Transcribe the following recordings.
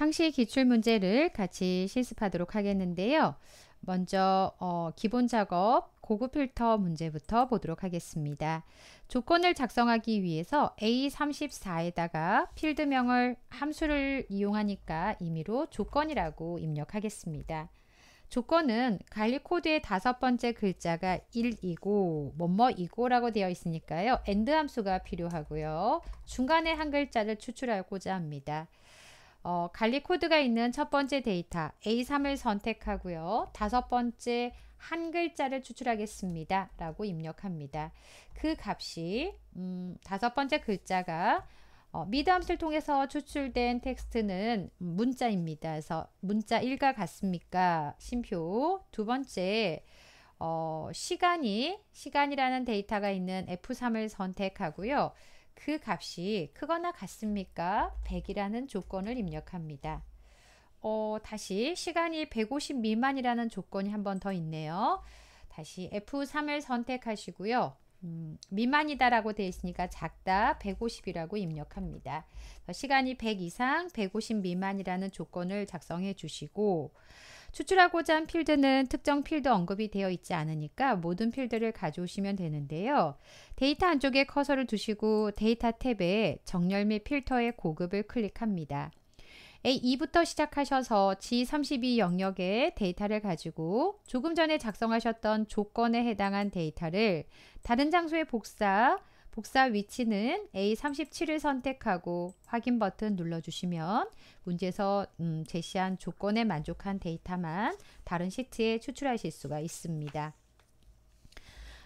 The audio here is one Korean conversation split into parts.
상시 기출 문제를 같이 실습하도록 하겠는데요. 먼저 어, 기본 작업 고급 필터 문제부터 보도록 하겠습니다. 조건을 작성하기 위해서 A34에다가 필드명을 함수를 이용하니까 임의로 조건이라고 입력하겠습니다. 조건은 관리 코드의 다섯 번째 글자가 1이고 뭐뭐이고라고 되어 있으니까요. 엔드 함수가 필요하고요. 중간에 한 글자를 추출하고자 합니다. 어, 관리 코드가 있는 첫 번째 데이터 A3을 선택하고요. 다섯 번째 한 글자를 추출하겠습니다. 라고 입력합니다. 그 값이 음, 다섯 번째 글자가 어, 미드함수를 통해서 추출된 텍스트는 문자입니다. 그래서 문자 1과 같습니까? 심표 두 번째 어, 시간이 시간이라는 데이터가 있는 F3을 선택하고요. 그 값이 크거나 같습니까? 100이라는 조건을 입력합니다. 어, 다시 시간이 150 미만이라는 조건이 한 번 더 있네요. 다시 F3을 선택하시고요. 음, 미만이다라고 되어 있으니까 작다 150이라고 입력합니다. 시간이 100 이상 150 미만이라는 조건을 작성해 주시고 추출하고자 한 필드는 특정 필드 언급이 되어 있지 않으니까 모든 필드를 가져오시면 되는데요. 데이터 안쪽에 커서를 두시고 데이터 탭에 정렬 및 필터의 고급을 클릭합니다. A2부터 시작하셔서 G32 영역에 데이터를 가지고 조금 전에 작성하셨던 조건에 해당한 데이터를 다른 장소에 복사, 복사 위치는 A37을 선택하고 확인 버튼 눌러주시면 문제에서 음, 제시한 조건에 만족한 데이터만 다른 시트에 추출하실 수가 있습니다.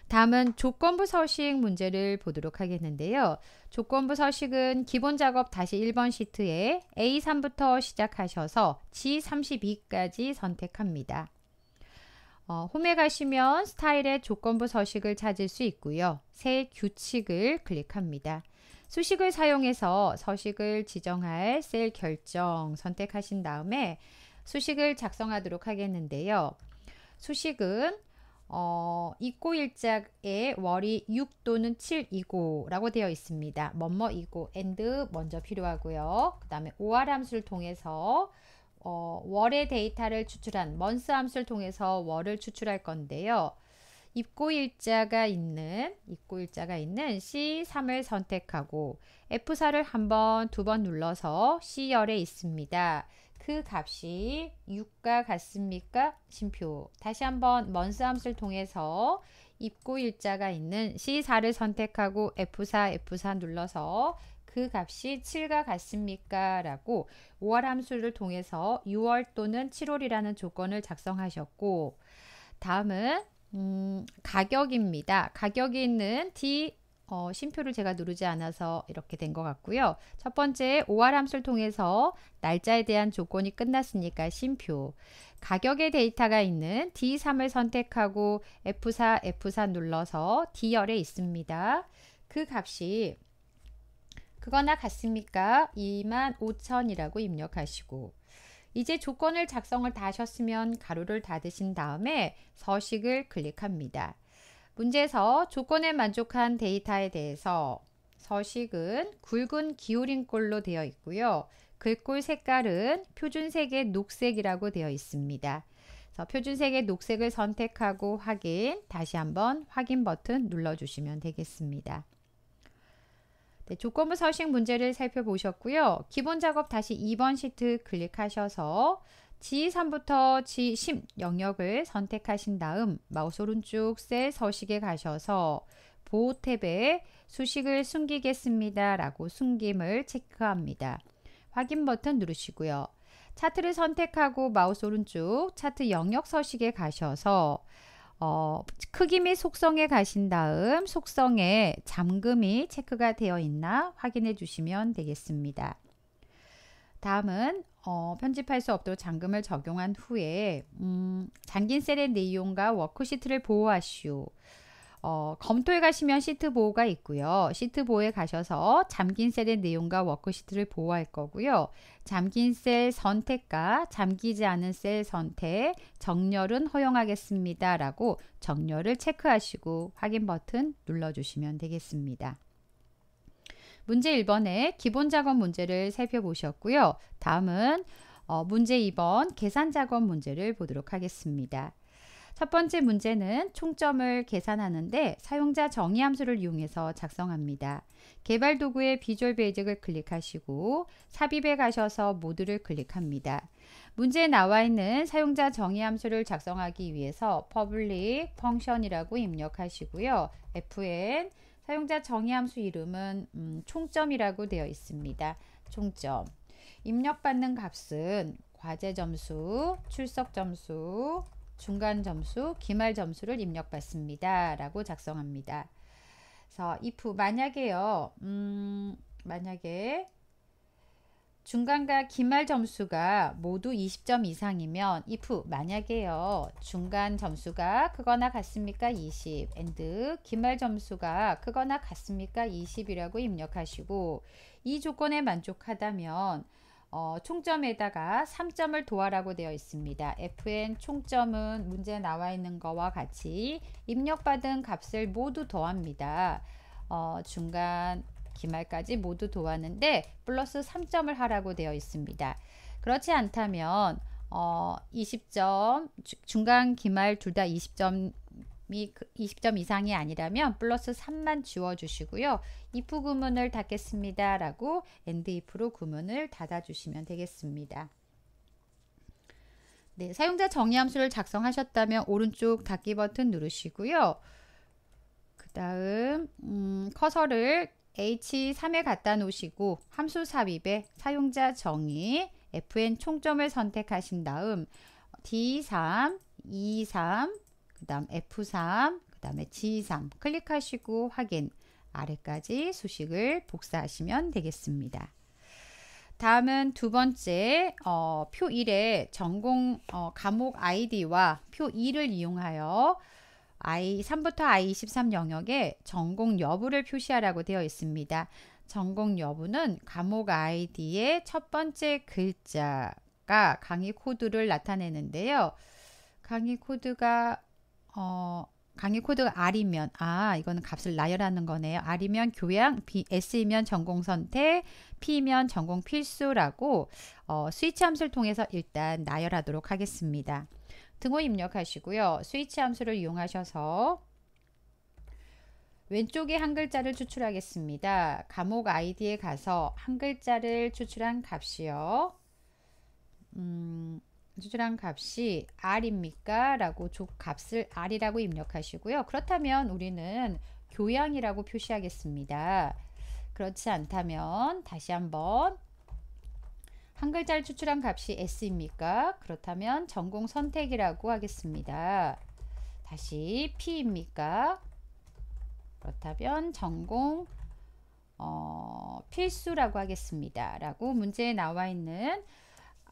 다음은 조건부 서식 문제를 보도록 하겠는데요. 조건부 서식은 기본 작업 다시 1번 시트에 A3부터 시작하셔서 G32까지 선택합니다. 어, 홈에 가시면 스타일의 조건부 서식을 찾을 수 있고요. 새 규칙을 클릭합니다. 수식을 사용해서 서식을 지정할 셀 결정 선택하신 다음에 수식을 작성하도록 하겠는데요. 수식은 어, 입고 일자에 월이 6 또는 7이고 라고 되어 있습니다. 뭐뭐이고 and 먼저 필요하고요. 그 다음에 오알 함수를 통해서 어, 월의 데이터를 추출한 먼스 함수를 통해서 월을 추출할 건데요. 입고 일자가 있는 입고 일자가 있는 C3을 선택하고 F4를 한 번, 두 번 눌러서 C열에 있습니다. 그 값이 6과 같습니까? 심표. 다시 한번 먼스 함수를 통해서 입고 일자가 있는 C4를 선택하고 F4, F4 눌러서 그 값이 7과 같습니까? 라고 5월 함수를 통해서 6월 또는 7월이라는 조건을 작성하셨고 다음은 음, 가격입니다. 가격이 있는 D 어, 심표를 제가 누르지 않아서 이렇게 된 것 같고요. 첫 번째 5월 함수를 통해서 날짜에 대한 조건이 끝났으니까 심표 가격의 데이터가 있는 D3을 선택하고 F4, F4 눌러서 D열에 있습니다. 그 값이 그거나 같습니까? 25,000이라고 입력하시고 이제 조건을 작성을 다 하셨으면 가로를 닫으신 다음에 서식을 클릭합니다. 문제에서 조건에 만족한 데이터에 대해서 서식은 굵은 기울임꼴로 되어 있고요. 글꼴 그 색깔은 표준색의 녹색이라고 되어 있습니다. 표준색의 녹색을 선택하고 확인, 다시 한번 확인 버튼 눌러주시면 되겠습니다. 네, 조건부 서식 문제를 살펴보셨고요. 기본 작업 다시 2번 시트 클릭하셔서 G3부터 G10 영역을 선택하신 다음 마우스 오른쪽 셀 서식에 가셔서 보호 탭에 수식을 숨기겠습니다 라고 숨김을 체크합니다. 확인 버튼 누르시고요. 차트를 선택하고 마우스 오른쪽 차트 영역 서식에 가셔서 어, 크기 및 속성에 가신 다음 속성에 잠금이 체크가 되어 있나 확인해 주시면 되겠습니다. 다음은 어, 편집할 수 없도록 잠금을 적용한 후에 음, 잠긴 셀의 내용과 워크시트를 보호하시오. 어, 검토에 가시면 시트 보호가 있고요. 시트 보호에 가셔서 잠긴 셀의 내용과 워크시트를 보호할 거고요. 잠긴 셀 선택과 잠기지 않은 셀 선택, 정렬은 허용하겠습니다. 라고 정렬을 체크하시고 확인 버튼 눌러주시면 되겠습니다. 문제 1번의 기본 작업 문제를 살펴보셨고요. 다음은 어, 문제 2번 계산 작업 문제를 보도록 하겠습니다. 첫 번째 문제는 총점을 계산하는데 사용자 정의 함수를 이용해서 작성합니다. 개발 도구의 비주얼 베이직을 클릭하시고 삽입에 가셔서 모드를 클릭합니다. 문제에 나와 있는 사용자 정의 함수를 작성하기 위해서 public function이라고 입력하시고요. fn 사용자 정의 함수 이름은 음, 총점이라고 되어 있습니다. 총점 입력받는 값은 과제 점수, 출석 점수, 중간 점수, 기말 점수를 입력받습니다. 라고 작성합니다. 그래서 if 만약에요. 음, 만약에 중간과 기말 점수가 모두 20점 이상이면 if 만약에요. 중간 점수가 크거나 같습니까? 20 and 기말 점수가 크거나 같습니까? 20이라고 입력하시고 이 조건에 만족하다면 어, 총점에다가 3점을 도하라고 되어 있습니다. fn 총점은 문제 나와 있는 거와 같이 입력받은 값을 모두 더합니다. 어, 중간 기말까지 모두 도하는데 플러스 3점을 하라고 되어 있습니다. 그렇지 않다면 어, 20점 중간 기말 둘 다 20점 미 20점 그 이상이 아니라면 플러스 3만 지워 주시고요. if 구문을 닫겠습니다. 라고 and if로 구문을 닫아 주시면 되겠습니다. 네, 사용자 정의 함수를 작성하셨다면 오른쪽 닫기 버튼 누르시고요. 그 다음 음, 커서를 H3에 갖다 놓으시고 함수 삽입에 사용자 정의 FN 총점을 선택하신 다음 D3, E3, 그 다음 F3, 그 다음에 G3 클릭하시고 확인 아래까지 수식을 복사하시면 되겠습니다. 다음은 두 번째 어, 표 1의 전공 어, 과목 아이디와 표 2를 이용하여 I3부터 I23 영역에 전공 여부를 표시하라고 되어 있습니다. 전공 여부는 과목 아이디의 첫 번째 글자가 강의 코드를 나타내는데요. 강의 코드가 어, 강의 코드가 R이면 아 이거는 값을 나열하는 거네요. R이면 교양, B, S이면 전공 선택, P면 전공 필수라고 어, 스위치 함수를 통해서 일단 나열하도록 하겠습니다. 등호 입력하시고요. 스위치 함수를 이용하셔서 왼쪽에 한 글자를 추출하겠습니다. 감옥 아이디에 가서 한 글자를 추출한 값이요. 음, 추출한 값이 R입니까? 라고 값을 R이라고 입력하시고요. 그렇다면 우리는 교양이라고 표시하겠습니다. 그렇지 않다면 다시 한번 한 글자를 추출한 값이 S입니까? 그렇다면 전공 선택이라고 하겠습니다. 다시 P입니까? 그렇다면 전공 어, 필수라고 하겠습니다. 라고 문제에 나와 있는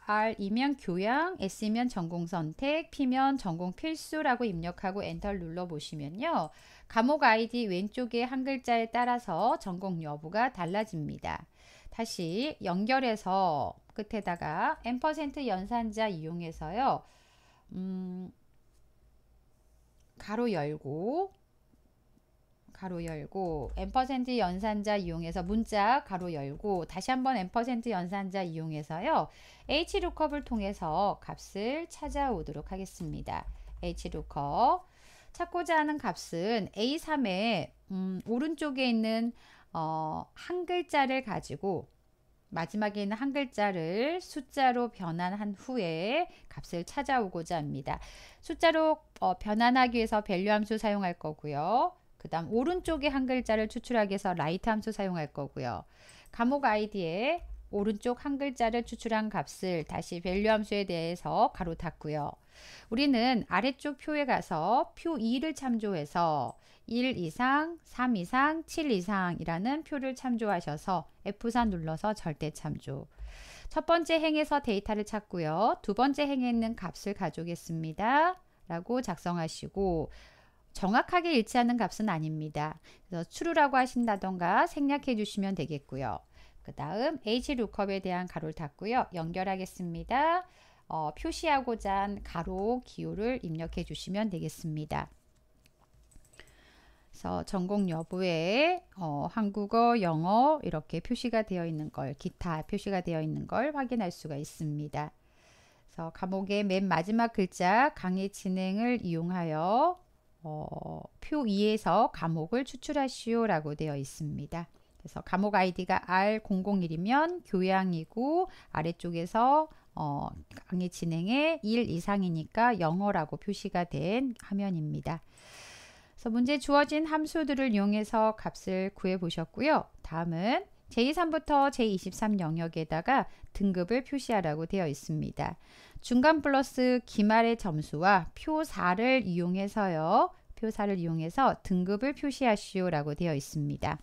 R이면 교양, S면 이 전공 선택, P면 전공 필수라고 입력하고 엔터를 눌러보시면요. 과목 아이디 왼쪽의 한 글자에 따라서 전공 여부가 달라집니다. 다시 연결해서 끝에다가 n% 연산자 이용해서요. 음, 가로 열고 가로 열고 엠퍼센트 연산자 이용해서 문자 가로 열고 다시 한번 엠퍼센트 연산자 이용해서요. HLOOKUP을 통해서 값을 찾아오도록 하겠습니다. HLOOKUP 찾고자 하는 값은 A3의 음, 오른쪽에 있는 어, 한 글자를 가지고 마지막에 있는 한 글자를 숫자로 변환한 후에 값을 찾아오고자 합니다. 숫자로 어, 변환하기 위해서 밸류 함수 사용할 거고요. 그 다음 오른쪽에 한 글자를 추출하기 위해서 라이트 함수 사용할 거고요. 감옥 아이디에 오른쪽 한 글자를 추출한 값을 다시 밸류 함수에 대해서 가로 탔고요. 우리는 아래쪽 표에 가서 표 2를 참조해서 1 이상, 3 이상, 7 이상이라는 표를 참조하셔서 F4 눌러서 절대 참조. 첫 번째 행에서 데이터를 찾고요. 두 번째 행에 있는 값을 가져오겠습니다. 라고 작성하시고 정확하게 일치하는 값은 아닙니다. 그래서 true라고 하신다던가 생략해 주시면 되겠고요. 그 다음 HLOOKUP에 대한 가로를 닫고요. 연결하겠습니다. 어, 표시하고자 한 가로 기호를 입력해 주시면 되겠습니다. 그래서 전공 여부에 어, 한국어, 영어 이렇게 표시가 되어 있는 걸, 기타 표시가 되어 있는 걸 확인할 수가 있습니다. 그래서 감옥의 맨 마지막 글자 강의 진행을 이용하여 어, 표 2에서 감옥을 추출하시오라고 되어 있습니다. 그래서 과목 아이디가 R001이면 교양이고 아래쪽에서 어, 강의 진행에 1 이상이니까 영어라고 표시가 된 화면입니다. 그래서 문제 주어진 함수들을 이용해서 값을 구해 보셨고요. 다음은 제23부터 제23 영역에다가 등급을 표시하라고 되어 있습니다. 중간 플러스 기말의 점수와 표사를 이용해서요. 표사를 이용해서 등급을 표시하시오라고 되어 있습니다.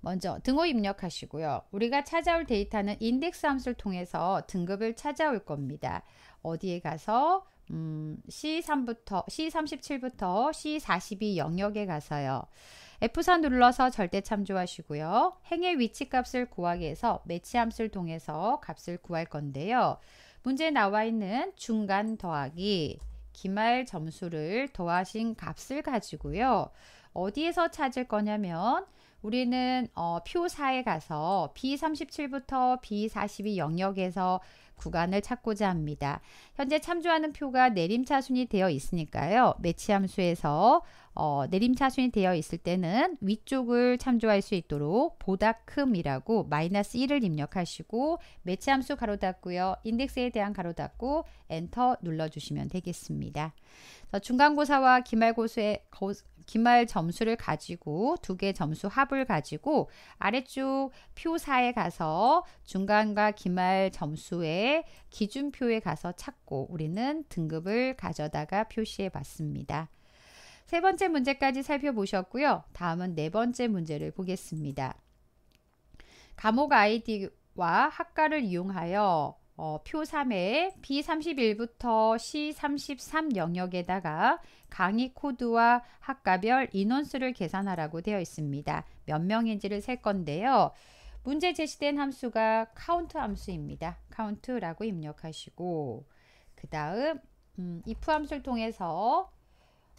먼저 등호 입력하시고요. 우리가 찾아올 데이터는 인덱스 함수를 통해서 등급을 찾아올 겁니다. 어디에 가서 음, C3부터 C37부터 C42 영역에 가서요. F4 눌러서 절대 참조하시고요. 행의 위치값을 구하기 위해서 매치함수를 통해서 값을 구할 건데요. 문제에 나와 있는 중간 더하기 기말 점수를 더하신 값을 가지고요. 어디에서 찾을 거냐면 우리는 어, 표 4에 가서 B37부터 B42 영역에서 구간을 찾고자 합니다. 현재 참조하는 표가 내림차순이 되어 있으니까요. 매치함수에서 어, 내림차순이 되어 있을 때는 위쪽을 참조할 수 있도록 보다 큼이라고 마이너스 1을 입력하시고 매치함수 가로 닫고요. 인덱스에 대한 가로 닫고 엔터 눌러주시면 되겠습니다. 중간고사와 기말고수의 거, 기말 점수를 가지고 두 개 점수 합을 가지고 아래쪽 표사에 가서 중간과 기말 점수의 기준표에 가서 찾고 우리는 등급을 가져다가 표시해 봤습니다. 세 번째 문제까지 살펴보셨고요. 다음은 네 번째 문제를 보겠습니다. 감옥 아이디와 학과를 이용하여 어, 표 3의 B31부터 C33 영역에다가 강의 코드와 학과별 인원수를 계산하라고 되어 있습니다. 몇 명인지를 셀 건데요. 문제 제시된 함수가 count 함수입니다. c o u 라고 입력하시고 그 다음 음, if 함수를 통해서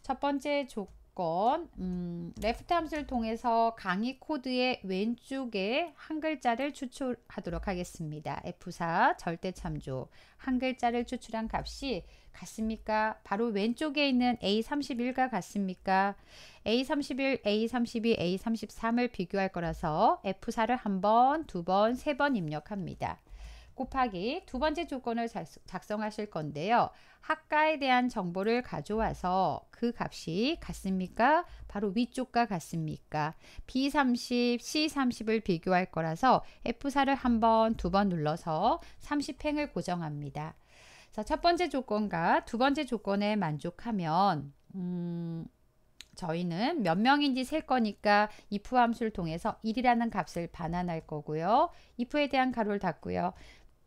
첫 번째 조건 사건 음, 레프트 함수를 통해서 강의 코드의 왼쪽에 한 글자를 추출하도록 하겠습니다. F4 절대 참조 한 글자를 추출한 값이 같습니까? 바로 왼쪽에 있는 A31과 같습니까? A31, A32, A33을 비교할 거라서 F4를 한 번, 두 번, 세번 입력합니다. 곱하기 두 번째 조건을 작성하실 건데요. 학과에 대한 정보를 가져와서 그 값이 같습니까? 바로 위쪽과 같습니까? B30, C30을 비교할 거라서 F4를 한 번, 두 번 눌러서 30행을 고정합니다. 자, 첫 번째 조건과 두 번째 조건에 만족하면 음, 저희는 몇 명인지 셀 거니까 if 함수를 통해서 1이라는 값을 반환할 거고요. if에 대한 가로를 닫고요.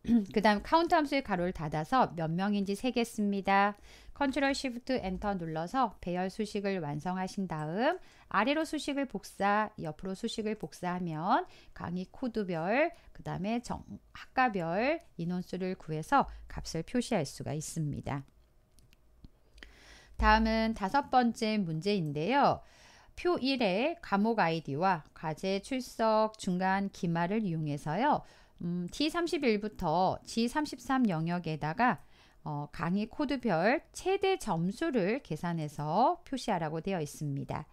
그 다음 카운트 함수의 가로를 닫아서 몇 명인지 세겠습니다. 컨트롤 쉬프트 엔터 눌러서 배열 수식을 완성하신 다음 아래로 수식을 복사, 옆으로 수식을 복사하면 강의 코드별, 그 다음에 정, 학과별 인원수를 구해서 값을 표시할 수가 있습니다. 다음은 다섯 번째 문제인데요. 표 1의 과목 아이디와 과제 출석 중간 기말을 이용해서요. 음, T31부터 G33 영역에다가 어, 강의 코드별 최대 점수를 계산해서 표시하라고 되어 있습니다.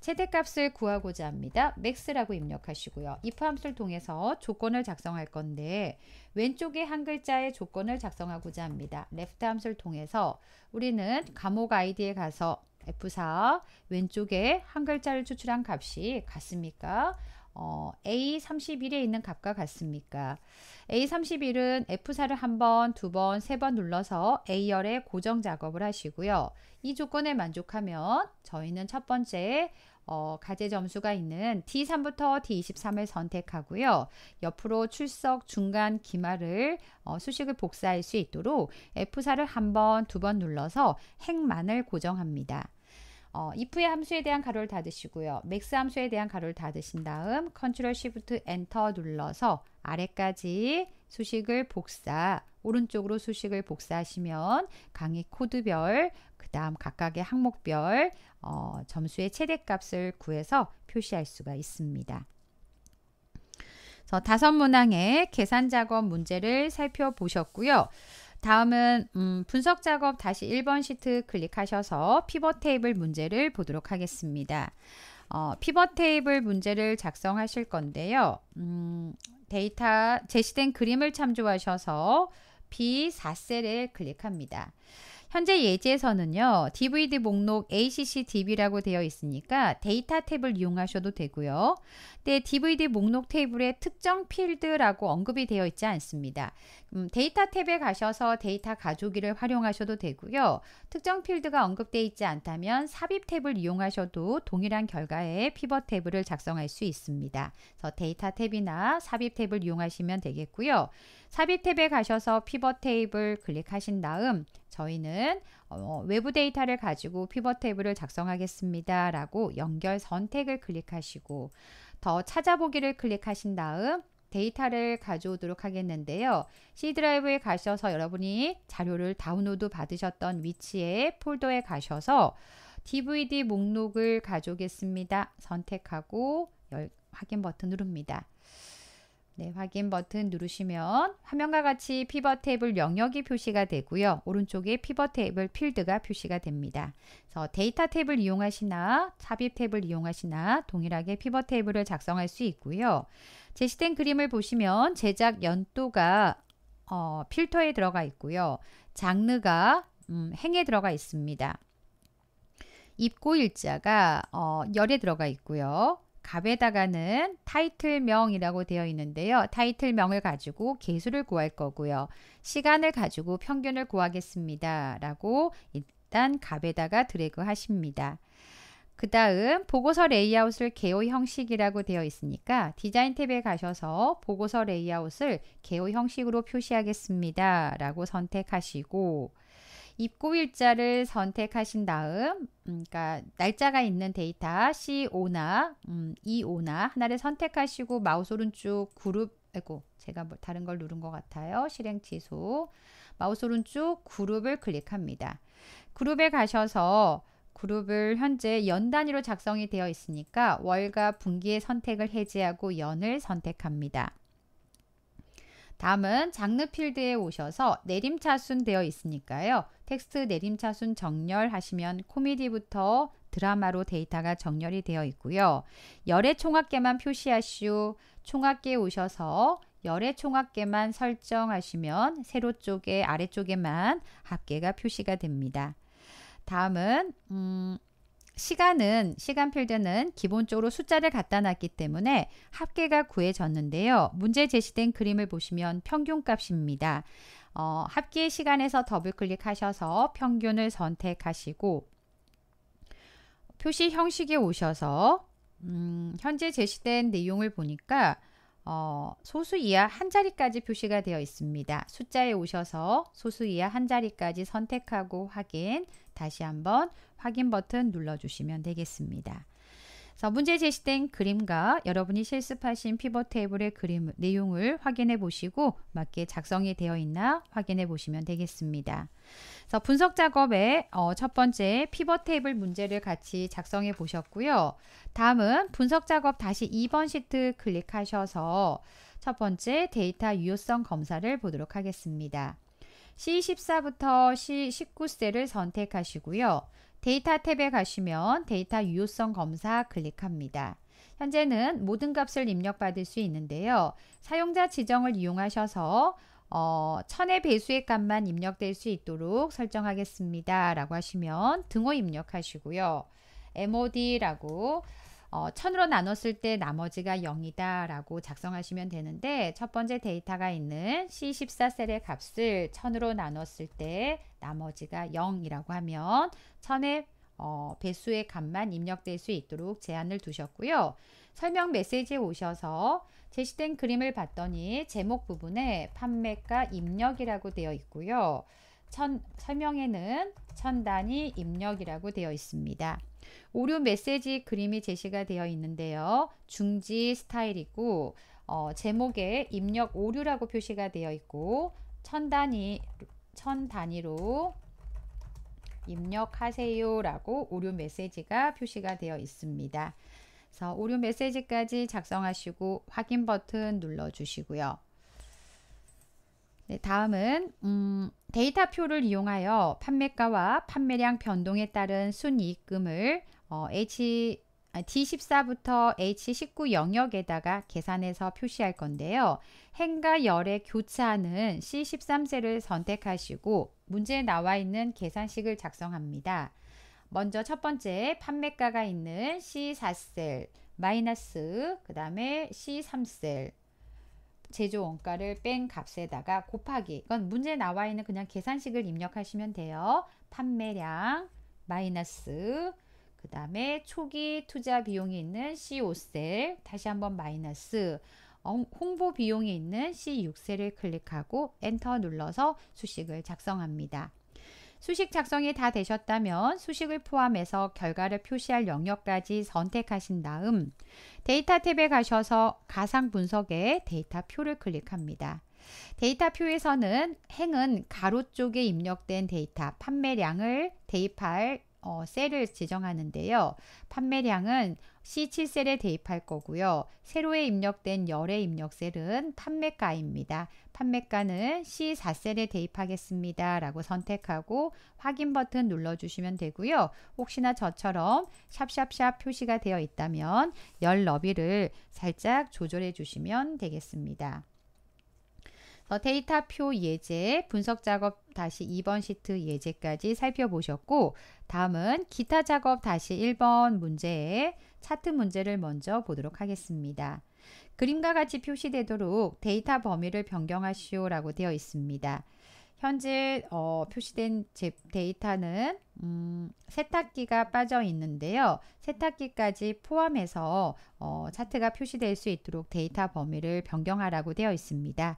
최대값을 구하고자 합니다. max라고 입력하시고요. if 함수를 통해서 조건을 작성할 건데 왼쪽에 한 글자의 조건을 작성하고자 합니다. left 함수를 통해서 우리는 감옥 아이디에 가서 F4 왼쪽에 한 글자를 추출한 값이 같습니까? 어, A31에 있는 값과 같습니까? A31은 F4를 한 번, 두 번, 세 번 눌러서 A열에 고정 작업을 하시고요. 이 조건에 만족하면 저희는 첫 번째 어, 가제 점수가 있는 D3부터 D23을 선택하고요. 옆으로 출석, 중간, 기말을 어, 수식을 복사할 수 있도록 F4를 한 번, 두 번 눌러서 행만을 고정합니다. 어, if의 함수에 대한 가로를 닫으시고요. max 함수에 대한 가로를 닫으신 다음 컨트롤 쉬프트 엔터 눌러서 아래까지 수식을 복사, 오른쪽으로 수식을 복사하시면 강의 코드별, 그 다음 각각의 항목별 어, 점수의 최대값을 구해서 표시할 수가 있습니다. 다섯 문항의 계산 작업 문제를 살펴보셨고요. 다음은 음, 분석 작업 다시 1번 시트 클릭하셔서 피벗 테이블 문제를 보도록 하겠습니다. 어, 피벗 테이블 문제를 작성하실 건데요. 음, 데이터 제시된 그림을 참조하셔서 B4셀을 클릭합니다. 현재 예제에서는요. DVD 목록 a c c d b 라고 되어 있으니까 데이터 탭을 이용하셔도 되고요. 근데 네, DVD 목록 테이블에 특정 필드라고 언급이 되어 있지 않습니다. 음, 데이터 탭에 가셔서 데이터 가족오기를 활용하셔도 되고요. 특정 필드가 언급되어 있지 않다면 삽입 탭을 이용하셔도 동일한 결과에 피벗 테이블을 작성할 수 있습니다. 그래서 데이터 탭이나 삽입 탭을 이용하시면 되겠고요. 삽입 탭에 가셔서 피벗 테이블 클릭하신 다음 저희는 어, 외부 데이터를 가지고 피벗 테이블을 작성하겠습니다. 라고 연결 선택을 클릭하시고 더 찾아보기를 클릭하신 다음 데이터를 가져오도록 하겠는데요. C 드라이브에 가셔서 여러분이 자료를 다운로드 받으셨던 위치의 폴더에 가셔서 DVD 목록을 가져오겠습니다. 선택하고 열, 확인 버튼 누릅니다. 네, 확인 버튼 누르시면 화면과 같이 피벗 테이블 영역이 표시가 되고요. 오른쪽에 피벗 테이블 필드가 표시가 됩니다. 그래서 데이터 테이블 이용하시나 삽입 테이블 이용하시나 동일하게 피벗 테이블을 작성할 수 있고요. 제시된 그림을 보시면 제작 연도가 어, 필터에 들어가 있고요. 장르가 음, 행에 들어가 있습니다. 입고 일자가 어, 열에 들어가 있고요. 갑에다가는 타이틀명이라고 되어 있는데요. 타이틀명을 가지고 개수를 구할 거고요. 시간을 가지고 평균을 구하겠습니다. 라고 일단 갑에다가 드래그 하십니다. 그 다음 보고서 레이아웃을 개요 형식이라고 되어 있으니까 디자인 탭에 가셔서 보고서 레이아웃을 개요 형식으로 표시하겠습니다. 라고 선택하시고 입고일자를 선택하신 다음 음, 그러니까 날짜가 있는 데이터 C5나 음, E5나 하나를 선택하시고 마우스 오른쪽 그룹 아이고 제가 뭐 다른 걸 누른 것 같아요. 실행 취소 마우스 오른쪽 그룹을 클릭합니다. 그룹에 가셔서 그룹을 현재 연 단위로 작성이 되어 있으니까 월과 분기의 선택을 해제하고 연을 선택합니다. 다음은 장르 필드에 오셔서 내림차순 되어 있으니까요. 텍스트 내림차순 정렬 하시면 코미디부터 드라마로 데이터가 정렬이 되어 있고요. 열의 총합계만 표시하시오. 총합계에 오셔서 열의 총합계만 설정하시면 세로 쪽에 아래쪽에만 합계가 표시가 됩니다. 다음은 음, 시간은 시간 필드는 기본적으로 숫자를 갖다 놨기 때문에 합계가 구해졌는데요. 문제 제시된 그림을 보시면 평균값입니다. 어, 합계 시간에서 더블 클릭하셔서 평균을 선택하시고 표시 형식에 오셔서 음, 현재 제시된 내용을 보니까 어, 소수 이하 한 자리까지 표시가 되어 있습니다. 숫자에 오셔서 소수 이하 한 자리까지 선택하고 확인 다시 한번 확인 버튼 눌러주시면 되겠습니다. 자, 문제 제시된 그림과 여러분이 실습하신 피벗 테이블의 그림 내용을 확인해 보시고 맞게 작성이 되어 있나 확인해 보시면 되겠습니다. 자, 분석 작업의 어, 첫 번째 피벗 테이블 문제를 같이 작성해 보셨고요. 다음은 분석 작업 다시 2번 시트 클릭하셔서 첫 번째 데이터 유효성 검사를 보도록 하겠습니다. C14부터 C19셀을 선택하시고요. 데이터 탭에 가시면 데이터 유효성 검사 클릭합니다. 현재는 모든 값을 입력받을 수 있는데요. 사용자 지정을 이용하셔서 어, 천의 배수의 값만 입력될 수 있도록 설정하겠습니다. 라고 하시면 등호 입력하시고요. MOD라고 어, 천으로 나눴을 때 나머지가 0이다 라고 작성하시면 되는데 첫 번째 데이터가 있는 C14셀의 값을 천으로 나눴을 때 나머지가 0이라고 하면 천의 어, 배수의 값만 입력될 수 있도록 제한을 두셨고요. 설명 메시지에 오셔서 제시된 그림을 봤더니 제목 부분에 판매가 입력이라고 되어 있고요. 천, 설명에는 천 단위 입력이라고 되어 있습니다. 오류 메시지 그림이 제시가 되어 있는데요. 중지 스타일이고 어, 제목에 입력 오류라고 표시가 되어 있고 천 단위 천 단위로 입력하세요라고 오류 메시지가 표시가 되어 있습니다. 그래서 오류 메시지까지 작성하시고 확인 버튼 눌러 주시고요. 네, 다음은 음, 데이터표를 이용하여 판매가와 판매량 변동에 따른 순이익금을 어, H D14부터 H19 영역에다가 계산해서 표시할 건데요. 행과 열의 교차하는 C13셀을 선택하시고 문제에 나와 있는 계산식을 작성합니다. 먼저 첫 번째 판매가가 있는 C4셀 마이너스 그 다음에 C3셀 제조 원가를 뺀 값에다가 곱하기 이건 문제 나와 있는 그냥 계산식을 입력하시면 돼요. 판매량 마이너스 그 다음에 초기 투자 비용이 있는 C5셀 다시 한번 마이너스 어, 홍보 비용이 있는 C6셀을 클릭하고 엔터 눌러서 수식을 작성합니다. 수식 작성이 다 되셨다면 수식을 포함해서 결과를 표시할 영역까지 선택하신 다음 데이터 탭에 가셔서 가상 분석의 데이터 표를 클릭합니다. 데이터 표에서는 행은 가로 쪽에 입력된 데이터 판매량을 대입할 어, 셀을 지정하는데요. 판매량은 C7셀에 대입할 거고요. 세로에 입력된 열의 입력셀은 판매가입니다. 판매가는 C4셀에 대입하겠습니다. 라고 선택하고 확인 버튼 눌러주시면 되고요. 혹시나 저처럼 샵샵샵 표시가 되어 있다면 열 너비를 살짝 조절해 주시면 되겠습니다. 어, 데이터표 예제, 분석 작업 다시 2번 시트 예제까지 살펴보셨고 다음은 기타 작업 다시 1번 문제의 차트 문제를 먼저 보도록 하겠습니다. 그림과 같이 표시되도록 데이터 범위를 변경하시오 라고 되어 있습니다. 현재 어, 표시된 데이터는 음, 세탁기가 빠져 있는데요. 세탁기까지 포함해서 어, 차트가 표시될 수 있도록 데이터 범위를 변경하라고 되어 있습니다.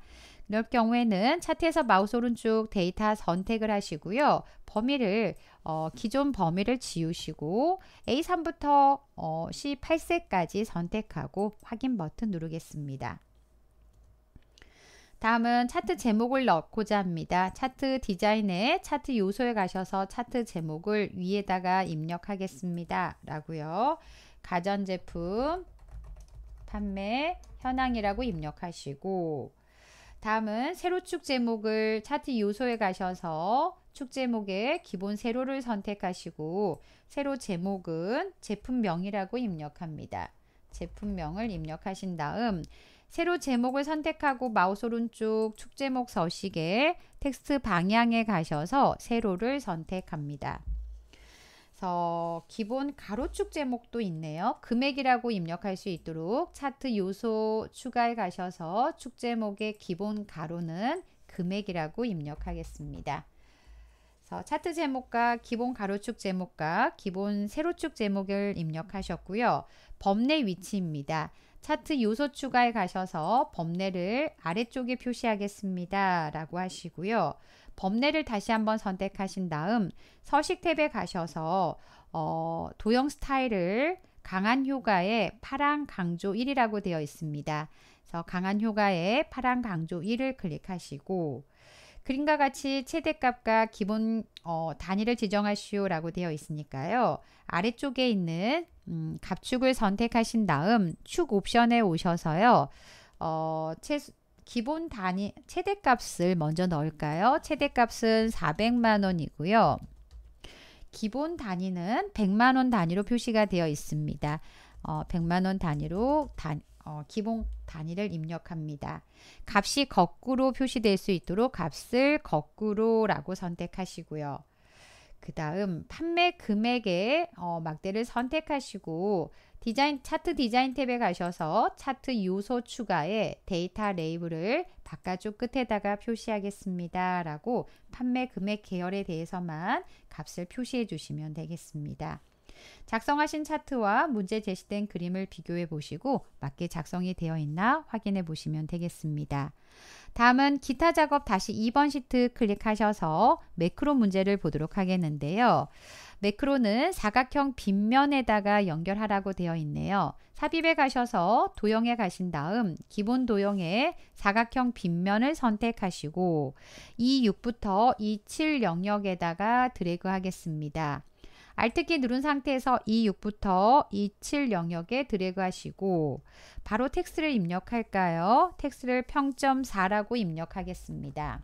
이럴 경우에는 차트에서 마우스 오른쪽 데이터 선택을 하시고요. 범위를 어, 기존 범위를 지우시고 A3부터 어, C8세까지 선택하고 확인 버튼 누르겠습니다. 다음은 차트 제목을 넣고자 합니다. 차트 디자인에 차트 요소에 가셔서 차트 제목을 위에다가 입력하겠습니다. 라고요. 가전제품 판매 현황이라고 입력하시고 다음은 세로축 제목을 차트 요소에 가셔서 축 제목의 기본 세로를 선택하시고 세로 제목은 제품명이라고 입력합니다. 제품명을 입력하신 다음 세로 제목을 선택하고 마우스 오른쪽 축 제목 서식에 텍스트 방향에 가셔서 세로를 선택합니다. 그래서 기본 가로축 제목도 있네요. 금액이라고 입력할 수 있도록 차트 요소 추가에 가셔서 축 제목의 기본 가로는 금액이라고 입력하겠습니다. 그래서 차트 제목과 기본 가로축 제목과 기본 세로축 제목을 입력하셨고요. 범례 위치입니다. 차트 요소 추가에 가셔서 범례를 아래쪽에 표시하겠습니다. 라고 하시고요. 범례를 다시 한번 선택하신 다음 서식 탭에 가셔서 어, 도형 스타일을 강한 효과의 파랑 강조 1이라고 되어 있습니다. 그래서 강한 효과의 파랑 강조 1을 클릭하시고 그림과 같이 최대값과 기본 어, 단위를 지정하시오 라고 되어 있으니까요. 아래쪽에 있는 음, 값축을 선택하신 다음 축 옵션에 오셔서요. 어, 최, 기본 단위 최대값을 먼저 넣을까요? 최대값은 400만 원이고요. 기본 단위는 100만 원 단위로 표시가 되어 있습니다. 어, 100만 원 단위로 단, 어, 기본 단위를 입력합니다. 값이 거꾸로 표시될 수 있도록 값을 거꾸로라고 선택하시고요. 그 다음 판매 금액의 어, 막대를 선택하시고 디자인 차트 디자인 탭에 가셔서 차트 요소 추가에 데이터 레이블을 바깥쪽 끝에다가 표시하겠습니다. 라고 판매 금액 계열에 대해서만 값을 표시해 주시면 되겠습니다. 작성하신 차트와 문제 제시된 그림을 비교해 보시고 맞게 작성이 되어 있나 확인해 보시면 되겠습니다. 다음은 기타 작업 다시 2번 시트 클릭하셔서 매크로 문제를 보도록 하겠는데요. 매크로는 사각형 빗면에다가 연결하라고 되어 있네요. 삽입에 가셔서 도형에 가신 다음 기본 도형에 사각형 빗면을 선택하시고 E6부터 E7 영역에다가 드래그 하겠습니다. 알트키 누른 상태에서 E6부터 E7 영역에 드래그 하시고 바로 텍스트를 입력할까요? 텍스트를 평점 4라고 입력하겠습니다.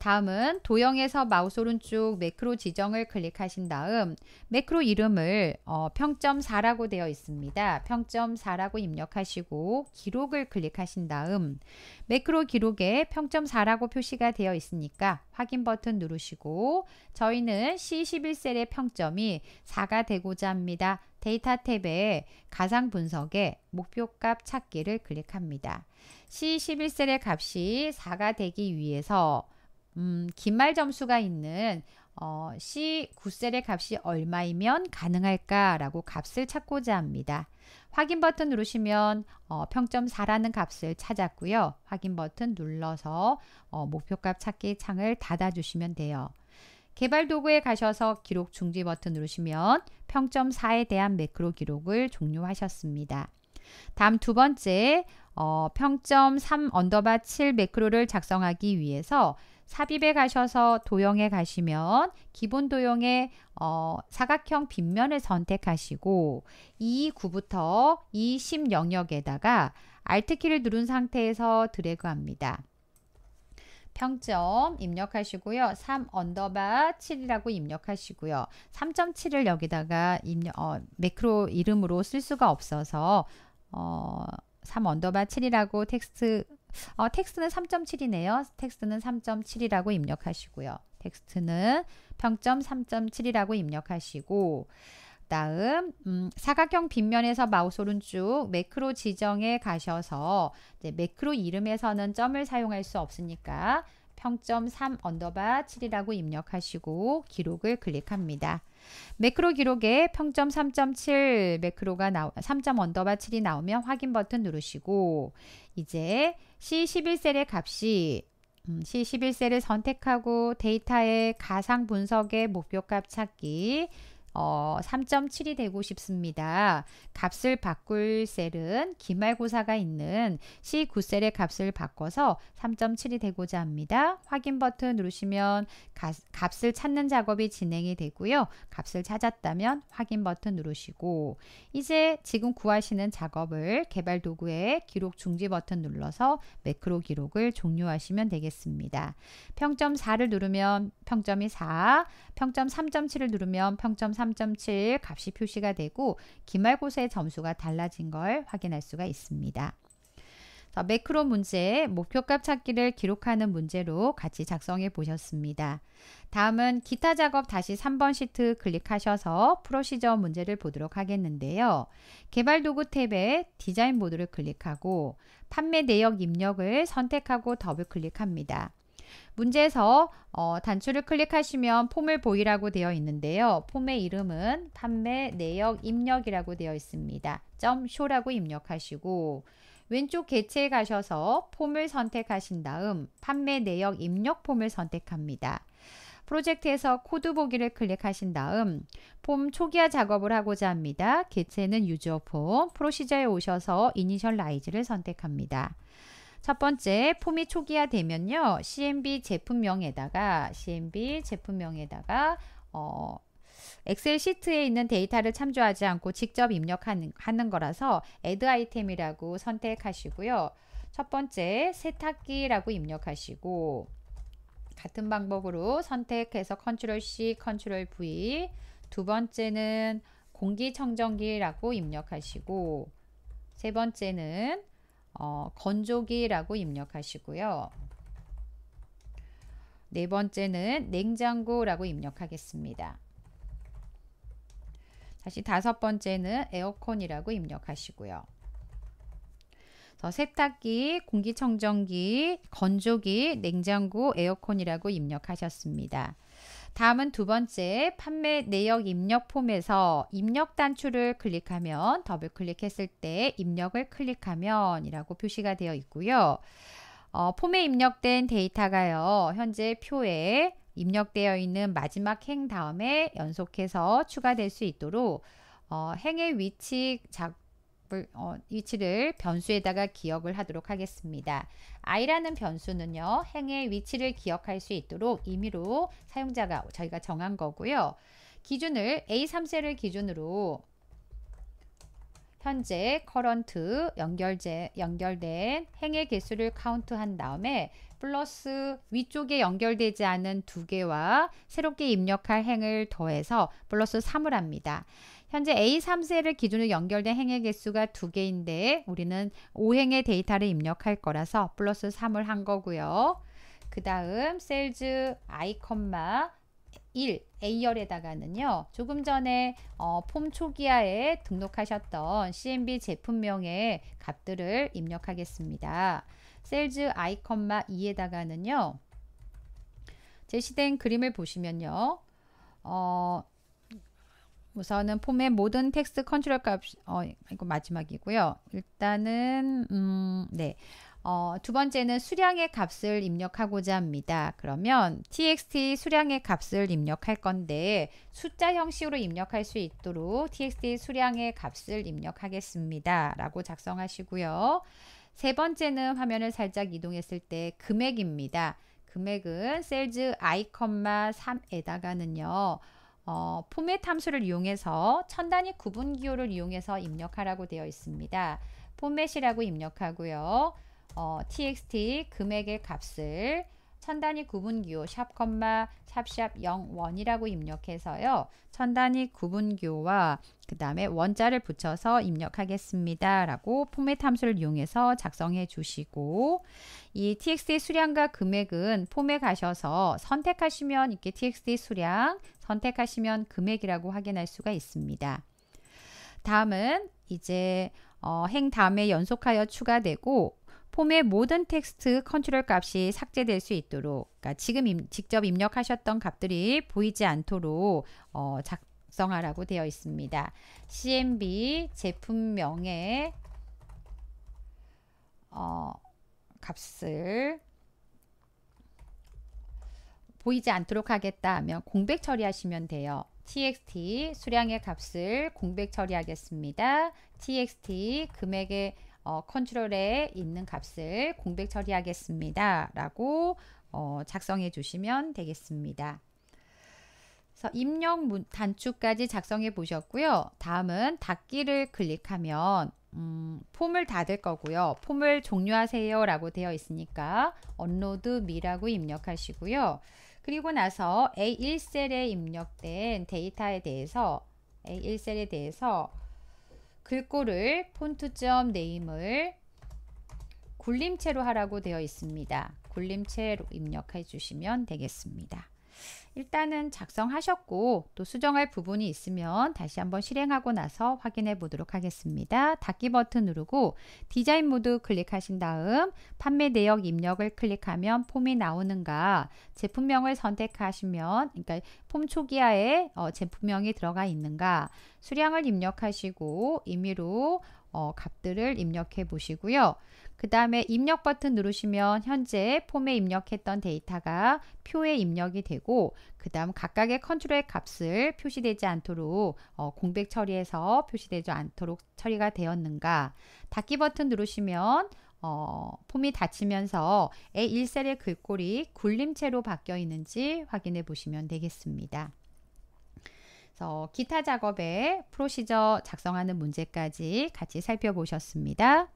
다음은 도형에서 마우스 오른쪽 매크로 지정을 클릭하신 다음 매크로 이름을 어, 평점 4라고 되어 있습니다. 평점 4라고 입력하시고 기록을 클릭하신 다음 매크로 기록에 평점 4라고 표시가 되어 있으니까 확인 버튼 누르시고 저희는 C11셀의 평점이 4가 되고자 합니다. 데이터 탭에 가상 분석에 목표값 찾기를 클릭합니다. C11셀의 값이 4가 되기 위해서 음, 긴말 점수가 있는 어, C 9셀의 값이 얼마이면 가능할까라고 값을 찾고자 합니다. 확인 버튼 누르시면 어, 평점 4라는 값을 찾았고요. 확인 버튼 눌러서 어, 목표값 찾기 창을 닫아주시면 돼요. 개발 도구에 가셔서 기록 중지 버튼 누르시면 평점 4에 대한 매크로 기록을 종료하셨습니다. 다음 두 번째 어, 평점 3 언더바 7 매크로를 작성하기 위해서 삽입에 가셔서 도형에 가시면 기본 도형의 어, 사각형 빗면을 선택하시고 2 9부터20 영역에다가 Alt 키를 누른 상태에서 드래그합니다. 평점 입력하시고요. 3 언더바 7이라고 입력하시고요. 3.7을 여기다가 입력, 어, 매크로 이름으로 쓸 수가 없어서 어, 3 언더바 7이라고 텍스트 어, 텍스트는 3.7이네요. 텍스트는 3.7이라고 입력하시고요. 텍스트는 평점 3.7이라고 입력하시고 다음 음, 사각형 빗면에서 마우스 오른쪽 매크로 지정에 가셔서 매크로 이름에서는 점을 사용할 수 없으니까 평점 3 언더바 7이라고 입력하시고 기록을 클릭합니다. 매크로 기록에 평점 3.7 매크로가 나오 3 1 언더바 7이 나오면 확인 버튼 누르시고 이제 C11셀의 값이 음, C11셀을 선택하고 데이터의 가상 분석의 목표값 찾기 어, 3.7이 되고 싶습니다. 값을 바꿀 셀은 기말고사가 있는 C9셀의 값을 바꿔서 3.7이 되고자 합니다. 확인 버튼 누르시면 가, 값을 찾는 작업이 진행이 되고요. 값을 찾았다면 확인 버튼 누르시고 이제 지금 구하시는 작업을 개발 도구에 기록 중지 버튼 눌러서 매크로 기록을 종료하시면 되겠습니다. 평점 4를 누르면 평점이 4, 평점 3.7을 누르면 평점 3.7 3.7 값이 표시가 되고 기말고사의 점수가 달라진 걸 확인할 수가 있습니다. 자, 매크로 문제, 목표값 찾기를 기록하는 문제로 같이 작성해 보셨습니다. 다음은 기타 작업 다시 3번 시트 클릭하셔서 프로시저 문제를 보도록 하겠는데요. 개발 도구 탭에 디자인 모드를 클릭하고 판매 내역 입력을 선택하고 더블 클릭합니다. 문제에서 어, 단추를 클릭하시면 폼을 보이라고 되어 있는데요. 폼의 이름은 판매 내역 입력이라고 되어 있습니다. 점 쇼라고 입력하시고 왼쪽 개체에 가셔서 폼을 선택하신 다음 판매 내역 입력 폼을 선택합니다. 프로젝트에서 코드 보기를 클릭하신 다음 폼 초기화 작업을 하고자 합니다. 개체는 유저 폼, 프로시저에 오셔서 이니셜라이즈를 선택합니다. 첫 번째, 폼이 초기화되면요. CMB 제품명에다가 CMB 제품명에다가 어, 엑셀 시트에 있는 데이터를 참조하지 않고 직접 입력하는 하는 거라서 add 아이템이라고 선택하시고요. 첫 번째 세탁기라고 입력하시고 같은 방법으로 선택해서 컨트롤 C, 컨트롤 V 두 번째는 공기청정기라고 입력하시고 세 번째는 어, 건조기라고 입력하시고요. 네 번째는 냉장고라고 입력하겠습니다. 다시 다섯 번째는 에어컨이라고 입력하시고요. 세탁기, 공기청정기, 건조기, 냉장고, 에어컨이라고 입력하셨습니다. 다음은 두 번째 판매 내역 입력 폼에서 입력 단추를 클릭하면 더블 클릭했을 때 입력을 클릭하면 이라고 표시가 되어 있고요. 어, 폼에 입력된 데이터가요. 현재 표에 입력되어 있는 마지막 행 다음에 연속해서 추가될 수 있도록 어, 행의 위치 작, 어, 위치를 변수에다가 기억을 하도록 하겠습니다. i라는 변수는요. 행의 위치를 기억할 수 있도록 임의로 사용자가 저희가 정한 거고요. 기준을 A3셀을 기준으로 현재 커런트 연결제 연결된 행의 개수를 카운트한 다음에 플러스 위쪽에 연결되지 않은 두 개와 새롭게 입력할 행을 더해서 플러스 3을 합니다. 현재 A3세를 기준으로 연결된 행의 개수가 두개인데 우리는 5행의 데이터를 입력할 거라서 플러스 3을 한 거고요. 그 다음 셀즈 i, 1 A열에다가는요. 조금 전에 어, 폼 초기화에 등록하셨던 CMB 제품명의 값들을 입력하겠습니다. 셀즈 i, 2에다가는요. 제시된 그림을 보시면요. 어, 우선은 폼의 모든 텍스트 컨트롤 값, 어, 이거 마지막이고요. 일단은, 음, 네. 어, 두 번째는 수량의 값을 입력하고자 합니다. 그러면 txt 수량의 값을 입력할 건데 숫자 형식으로 입력할 수 있도록 txt 수량의 값을 입력하겠습니다. 라고 작성하시고요. 세 번째는 화면을 살짝 이동했을 때 금액입니다. 금액은 셀즈 아 3에다가는요. 어, 포맷 함수를 이용해서 천 단위 구분 기호를 이용해서 입력하라고 되어 있습니다. 포맷이라고 입력하고요. 어, txt 금액의 값을 천 단위 구분 기호 샵 콤마 샵샵 0 1이라고 입력해서요. 천 단위 구분 기호와 그 다음에 원자를 붙여서 입력하겠습니다. 라고 포맷 함수를 이용해서 작성해 주시고 이 txt 수량과 금액은 폼에 가셔서 선택하시면 이렇게 txt 수량 선택하시면 금액이라고 확인할 수가 있습니다. 다음은 이제 어, 행 다음에 연속하여 추가되고 폼의 모든 텍스트 컨트롤 값이 삭제될 수 있도록 그러니까 지금 임, 직접 입력하셨던 값들이 보이지 않도록 어, 작성하라고 되어 있습니다. CMB 제품명의 어, 값을 보이지 않도록 하겠다 하면 공백 처리하시면 돼요. txt 수량의 값을 공백 처리하겠습니다. txt 금액의 어, 컨트롤에 있는 값을 공백 처리하겠습니다. 라고 어, 작성해 주시면 되겠습니다. 그래서 입력 단축까지 작성해 보셨고요. 다음은 닫기를 클릭하면 음, 폼을 닫을 거고요. 폼을 종료하세요 라고 되어 있으니까 언로드 미라고 입력하시고요. 그리고 나서 A1셀에 입력된 데이터에 대해서 A1셀에 대해서 글꼴을 폰트점 네임을 굴림체로 하라고 되어 있습니다. 굴림체로 입력해 주시면 되겠습니다. 일단은 작성하셨고 또 수정할 부분이 있으면 다시 한번 실행하고 나서 확인해 보도록 하겠습니다. 닫기 버튼 누르고 디자인 모드 클릭하신 다음 판매 내역 입력을 클릭하면 폼이 나오는가 제품명을 선택하시면 그러니까 폼 초기화에 어, 제품명이 들어가 있는가 수량을 입력하시고 임의로 어, 값들을 입력해 보시고요. 그 다음에 입력 버튼 누르시면 현재 폼에 입력했던 데이터가 표에 입력이 되고 그 다음 각각의 컨트롤 값을 표시되지 않도록 어, 공백 처리해서 표시되지 않도록 처리가 되었는가 닫기 버튼 누르시면 어, 폼이 닫히면서 A1셀의 글꼴이 굴림체로 바뀌어 있는지 확인해 보시면 되겠습니다. 그 기타 작업에 프로시저 작성하는 문제까지 같이 살펴보셨습니다.